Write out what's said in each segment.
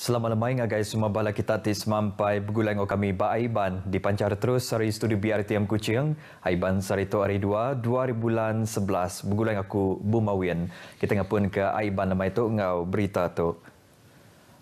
Selamat malam guys semua bala kita ti sampai begulang oh kami ba Aiban dipancar terus dari studio BRTM Kuching Aiban Sarito hari 2 bulan 11 begulang aku Bumawian kita ngapun ke Aiban nama itu ngau berita tu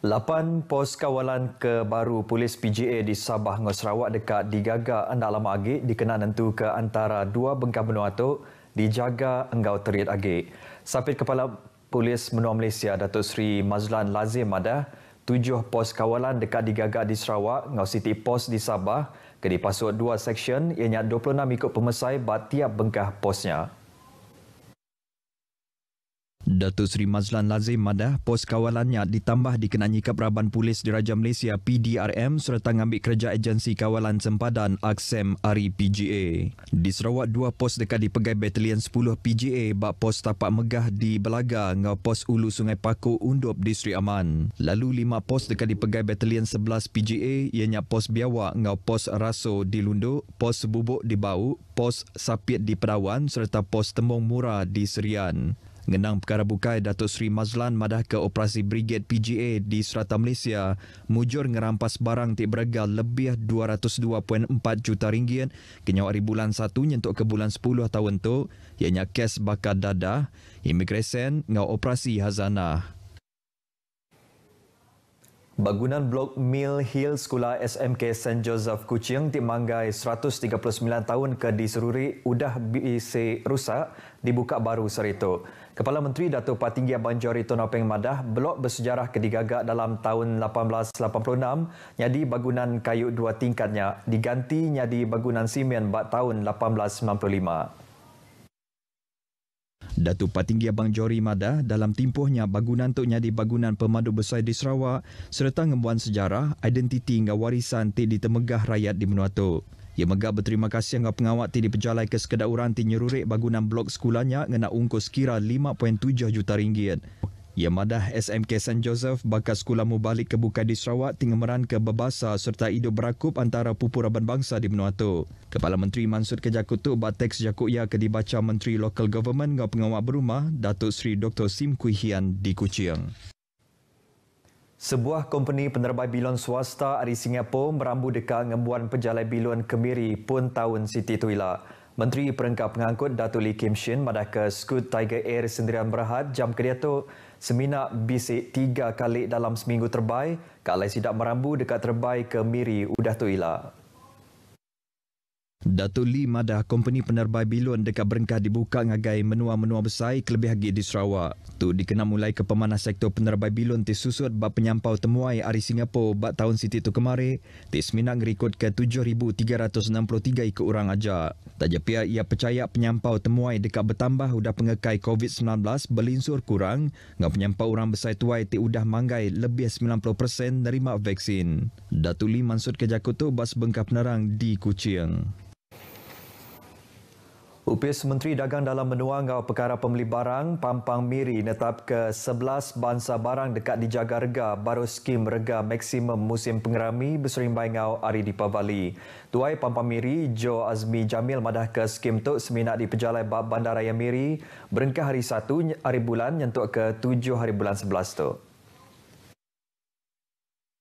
Lapan pos kawalan ke baru polis PGA di Sabah ngau Sarawak dekat digaga andak lama agi dikenal tentu ke antara dua bengkam benua tu dijaga engau terit agi Sapit Kepala Polis Menua Malaysia Datuk Seri Mazlan Lazim ada tujuh pos kawalan dekat digagak di Sarawak, Ngau City Post di Sabah. Kedipasut dua seksyen, ianya 26 ikut pemesai bat tiap bengkah posnya. Datuk Seri Mazlan Lazim Madah, pos kawalannya ditambah dikenai keperaban polis diraja Malaysia PDRM serta mengambil kerja agensi kawalan sempadan AXEM Ari PGA. Di Sarawak, dua pos dekat di Pegai Batalion 10 PGA bak pos tapak megah di Belaga ngau pos Ulu Sungai Paku, Undup di Seri Aman. Lalu lima pos dekat di Pegai Batalion 11 PGA ianya pos Biawak ngau pos Raso di Lunduk, pos Bubuk di Bau, pos Sapit di Perawan serta pos Temung Mura di Serian. Mengenang perkara bukai Datuk Seri Mazlan madah ke operasi Brigade PGA di Serata Malaysia, mujur ngerampas barang tiap berega lebih 202.4 juta ringgit kenyawa hari bulan 1 nyentuk ke bulan 10 tahun tu, ianya kes bakar dadah, imigresen ngau operasi hazanah. Bangunan blok Mill Hill Sekolah SMK St. Joseph Kuching Timanggai 139 tahun ke disururi udah BIC rusak dibuka baru serito. Kepala Menteri Datuk Patinggi Abang Jari Tun Openg Madah, blok bersejarah ketigagak dalam tahun 1886 jadi bangunan kayu dua tingkatnya diganti jadi bangunan simen bat tahun 1895. Datu Patinggi Abang Jori Mada dalam timpuhnya bangunan Tok Nyadi Bangunan Pemadu Besar di Sarawak serta ngembuan sejarah, identiti dan warisan ti ditemegah rakyat di Menua Tok. Ia megah berterima kasih dengan pengawal ti dipejalai ke sekedar orang ti nyerurik bangunan blok sekolahnya dengan ungkus kira 5.7 juta ringgit. Ia madah SMK St. Joseph bakal sekolah mubalik ke Bukai di Sarawak tinggal meran ke Bebasa serta hidup berakup antara pupu raban bangsa di Benua Tu. Kepala Menteri Mansur Kejakutu Batek Sejakut Ya dibaca Menteri Local Government dan Pengawal Berumah Datuk Seri Dr. Sim Kui Hian di Kuching. Sebuah company penerbai bilon swasta dari Singapura merambu dekat ngembuan penjalai bilon kemiri pun tahun Siti Tuila. Menteri Perengkap Pengangkut Datuk Lee Kim Shin madah ke Scoot Tiger Air Sendirian Berhad jam kedia tu Semina bisik tiga kali dalam seminggu terbaik, kalai sidak merambu dekat terbaik ke Miri Udah Tu Datuk Lee madah company penerbai bilun dekat Berengkah dibuka ngagai menua-menua besar kelebih lagi di Sarawak. Tu dikenal mulai ke pemanah sektor penerbai bilun ti susut bak penyampau temuai Ari Singapura bak tahun siti tu kemari, ti seminang rekod ke 7,363 ikut orang aja. Tak pihak ia percaya penyampau temuai dekat bertambah udah pengekai COVID-19 berlinsur kurang dengan penyampau orang besar tuai ti udah manggai lebih 90% nerima vaksin. Datuk Lee mansut ke bas bengkap nerang di Kuching. Upis Menteri Dagang dalam menua perkara pembeli barang Pampang Miri netap ke 11 bangsa barang dekat dijaga rega baru skim rega maksimum musim pengerami berserimbai ngau hari di Pabali. Tuai Pampang Miri Jo Azmi Jamil madah ke skim tu seminak di pejalai bandaraya Miri berengkah hari 1 hari bulan nyentuk ke 7 hari bulan 11 tu.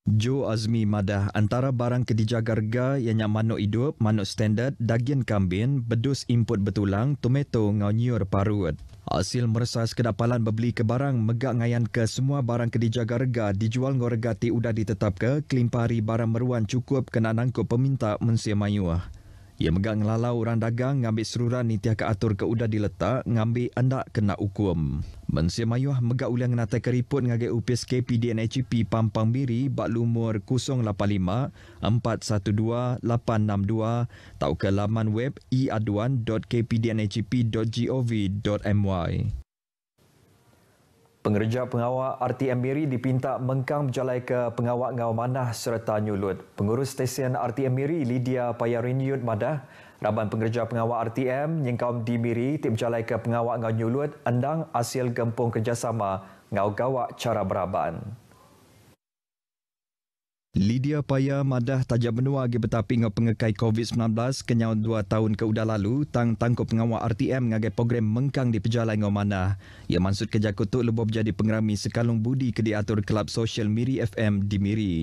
Jo Azmi Madah antara barang ketija garga ianya manuk hidup, manuk standard, daging kambing, bedus input betulang, tomato ngau nyur parut. Hasil meresas kedapalan membeli ke barang megak ngayan ke semua barang ketija garga dijual ngoregati udah ditetap ke kelimpari barang meruan cukup kena nangkup peminta mensia mayuah. Ia megang lalau orang dagang ngambil seruran ni tiah ke atur ke udah diletak ngambil anda kena hukum. Mensia mayuah megak uliang natai keriput ngagai upis KPDNHP Pampang Biri bak lumur 085-412-862 tau ke laman web iaduan.kpdnhp.gov.my. E Pengerja pengawal RTM Miri dipinta mengkang berjalan ke pengawal Ngau Manah serta Nyulut. Pengurus stesen RTM Miri, Lydia Yud Madah, Raban pengerja pengawal RTM, yang Nyengkaum di Miri, tim berjalan ke pengawal Ngau Nyulut, endang hasil gempung kerjasama Ngau Gawak cara beraban. Lydia Paya madah tajam benua agi betapi ngau pengekai COVID-19 kenyau Dua tahun ke udah lalu tang tangkup pengawal RTM ngagai program mengkang di pejalan ngau mana. Ia Mansud kerja kutuk lebih jadi pengerami sekalung budi ke diatur kelab sosial Miri FM di Miri.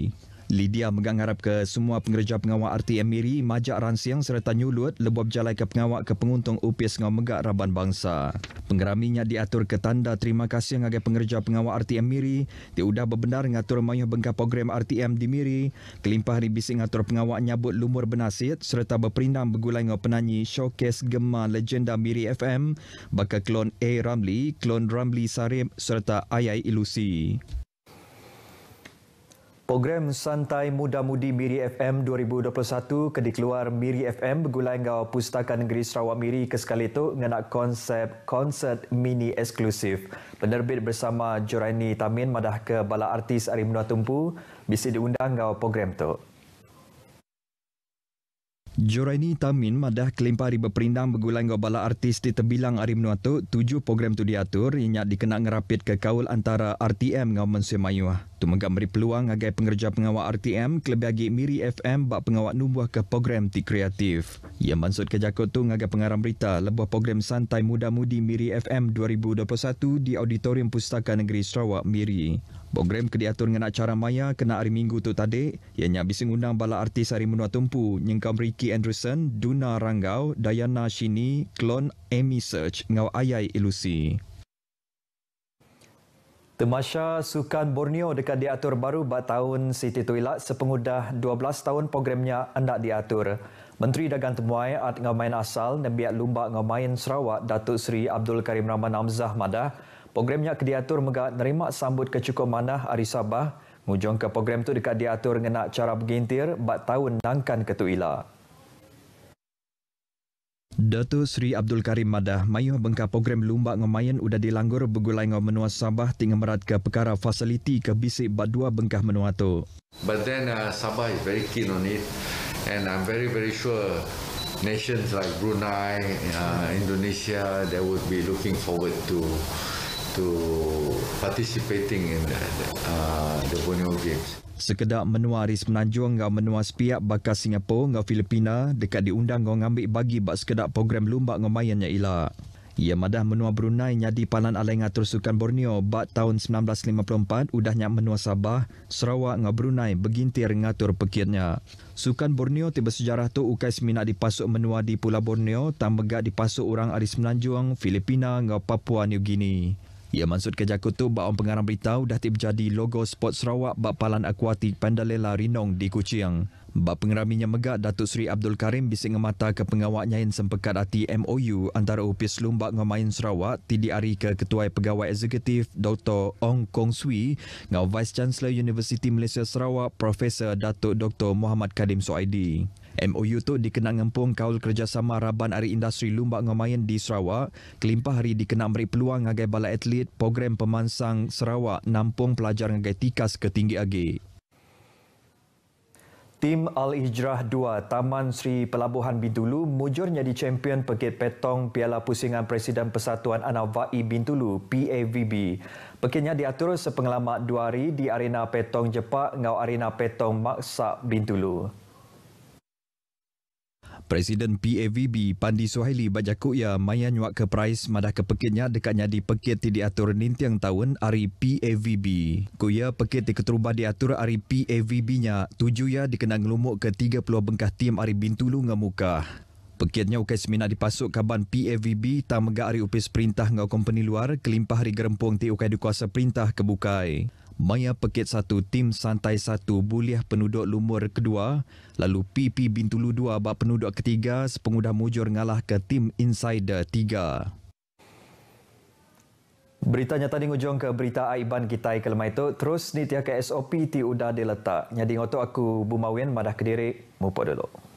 Lydia mengharap ke semua pengerja pengawal RTM Miri, Majak Ransiang serta Nyulut lebuh jalan ke pengawal ke penguntung UPS Ngau Megak Raban Bangsa. Pengeraminya diatur ke tanda terima kasih ngagai pengerja pengawal RTM Miri, diudah berbenar mengatur mayuh bengkap program RTM di Miri, kelimpah ribisi mengatur pengawal nyabut lumur benasit serta berperindang begulai ngau penanyi showcase gemar legenda Miri FM, bakal klon A. Ramli, klon Ramli Sarim serta Ayai Ilusi. Program Santai Muda Mudi Miri FM 2021 kedi keluar Miri FM begulai ngau Pustaka Negeri Sarawak Miri ke sekali itu mengenak konsep konsert mini eksklusif. Penerbit bersama Joraini Tamin madah ke bala artis Arimunua Tumpu bisa diundang ngau program itu. Joraini Tamin madah kelimpa hari berperindang begulang ke bala artis di Tebilang hari menuatu tujuh program tu diatur yang dikenak ngerapit ke kaul antara RTM dengan Mansi Mayuah. Tu megak beri peluang agai pengerja pengawal RTM kelebih agi Miri FM bak pengawal numbuh ke program di kreatif. Yang maksud ke Jakut tu ngagai pengarang berita lebuah program santai muda-mudi Miri FM 2021 di Auditorium Pustaka Negeri Sarawak Miri. Program ke diatur dengan acara maya kena hari minggu tu tadi, ianya bising undang bala artis hari menua tumpu, nyengkam Ricky Anderson, Duna Ranggau, Diana Shini, Klon Amy Search, ngau ayai ilusi. Temasha Sukan Borneo dekat diatur baru bat tahun Siti Tuilat sepengudah 12 tahun programnya hendak diatur. Menteri Dagang Temuai ad ngamain asal, Nebiat Lumba ngamain main Sarawak, Datuk Seri Abdul Karim Rahman Amzah Madah, Program Nyak Diatur Megat nerima sambut kecukup manah Hari Sabah. Mujung ke program tu dekat Diatur ngenak cara bergintir bat tahun nangkan ketu ila. Datu Sri Abdul Karim Madah mayu bengka program lumba ngemayan udah dilanggur begulai ngau menua Sabah tinggal merat ke perkara fasiliti ke bisik bat dua bengkah menua tu. But then uh, Sabah is very keen on it and I'm very very sure nations like Brunei, uh, Indonesia, they would be looking forward to to participating in the, the, uh, the Borneo Games. Sekedak menua Aris Menanjung dengan menua sepiak bakal Singapura dengan Filipina dekat diundang dengan ambil bagi bak sekedar program lumba dengan mayan yang ilak. Ia madah menua Brunei nyadi palan alai ngatur sukan Borneo bak tahun 1954 udahnya menua Sabah, Sarawak dengan Brunei begintir ngatur pekirnya. Sukan Borneo tiba sejarah tu ukai seminak dipasuk menua di Pulau Borneo tan megak dipasuk orang Aris Menanjung, Filipina dengan Papua New Guinea. Ia maksud ke jaku tu bak pengarang beritahu dah tip jadi logo sport Sarawak bak palan akuatik Pandalela Rinong di Kuching. Bak pengeraminya megak Datuk Seri Abdul Karim bisik ngemata ke pengawak nyain sempekat hati MOU antara Upis Lumbak Ngomain Sarawak tidi ari ke Ketua Pegawai Eksekutif Dr. Ong Kong Sui ngau Vice Chancellor University Malaysia Sarawak Profesor Datuk Dr. Muhammad Kadim Soaidi. MOU itu dikenang empung kaul kerjasama Raban Ari Industri Lumba Ngomayan di Sarawak. Kelimpah hari dikenang beri peluang agai bala atlet program pemansang Sarawak nampung pelajar agai tikas ke tinggi agi. Tim Al Ijrah 2 Taman Sri Pelabuhan Bintulu mujurnya di champion Pekit Petong Piala Pusingan Presiden Persatuan Anavai Bintulu PAVB. Pekitnya diatur sepengelamat dua hari di Arena Petong Jepak ngau Arena Petong Maksa Bintulu. Presiden PAVB Pandi Suhaili Bajakuya maya nyuak ke prais madah ke pekitnya dekatnya di pekit di diatur nintiang tahun ari PAVB. Kuya pekit di keteruba diatur ari PAVB nya tuju ya dikenang ngelumuk ke 30 bengkah tim ari bintulu ngamuka. Pekitnya ukai semina dipasuk kaban PAVB tak mega ari upis perintah ngau company luar kelimpah ari gerempung ti ukai dikuasa perintah kebukai. Maya peket 1, Tim Santai 1, Buliah Penuduk Lumur Kedua, lalu PP Bintulu 2, bab Penuduk Ketiga, Sepengudah Mujur ngalah ke Tim Insider 3. Beritanya tadi ngujung ke berita Aiban kita ke lemai itu terus ni tiak ke SOP ti udah diletak. Nyadi ngotok aku Bumawin madah kediri mupa dulu.